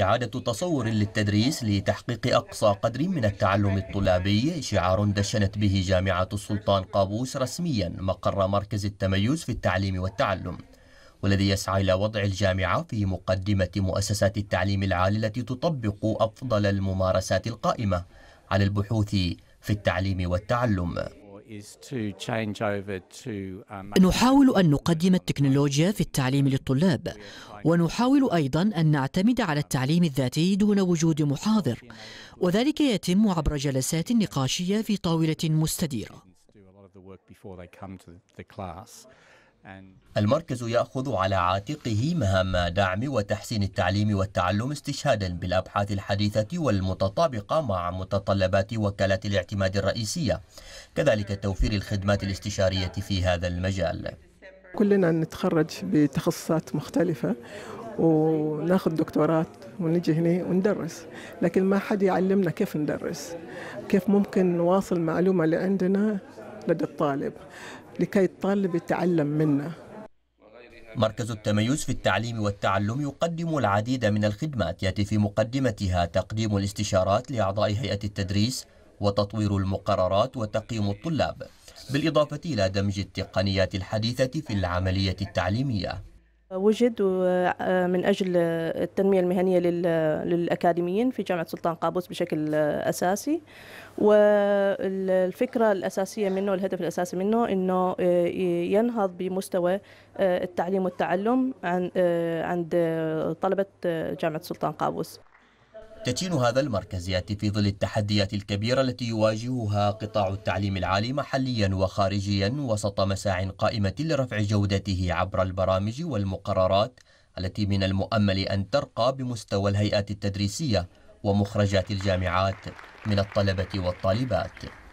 إعادة تصور للتدريس لتحقيق أقصى قدر من التعلم الطلابي شعار دشنت به جامعة السلطان قابوس رسميا مقر مركز التميز في التعليم والتعلم والذي يسعى إلى وضع الجامعة في مقدمة مؤسسات التعليم العالي التي تطبق أفضل الممارسات القائمة على البحوث في التعليم والتعلم Um, نحاول أن نقدم التكنولوجيا في التعليم للطلاب ونحاول أيضا أن نعتمد على التعليم الذاتي دون وجود محاضر وذلك يتم عبر جلسات نقاشية في طاولة مستديرة المركز يأخذ على عاتقه مهام دعم وتحسين التعليم والتعلم استشهادا بالأبحاث الحديثة والمتطابقة مع متطلبات وكالة الاعتماد الرئيسية كذلك توفير الخدمات الاستشارية في هذا المجال كلنا نتخرج بتخصصات مختلفة وناخذ دكتورات ونجي هنا وندرس لكن ما حد يعلمنا كيف ندرس كيف ممكن نواصل معلومة اللي عندنا لدى الطالب لكي الطالب يتعلم منه مركز التميز في التعليم والتعلم يقدم العديد من الخدمات يأتي في مقدمتها تقديم الاستشارات لأعضاء هيئة التدريس وتطوير المقررات وتقييم الطلاب بالإضافة إلى دمج التقنيات الحديثة في العملية التعليمية وجد آه، من أجل التنمية المهنية للأكاديميين في جامعة سلطان قابوس بشكل أساسي والفكرة الأساسية منه والهدف الأساسي منه أنه آه، ينهض بمستوى آه، التعليم والتعلم عند طلبة جامعة سلطان قابوس تتين هذا المركز يأتي في ظل التحديات الكبيرة التي يواجهها قطاع التعليم العالي محليا وخارجيا وسط مساع قائمة لرفع جودته عبر البرامج والمقررات التي من المؤمل أن ترقى بمستوى الهيئات التدريسية ومخرجات الجامعات من الطلبة والطالبات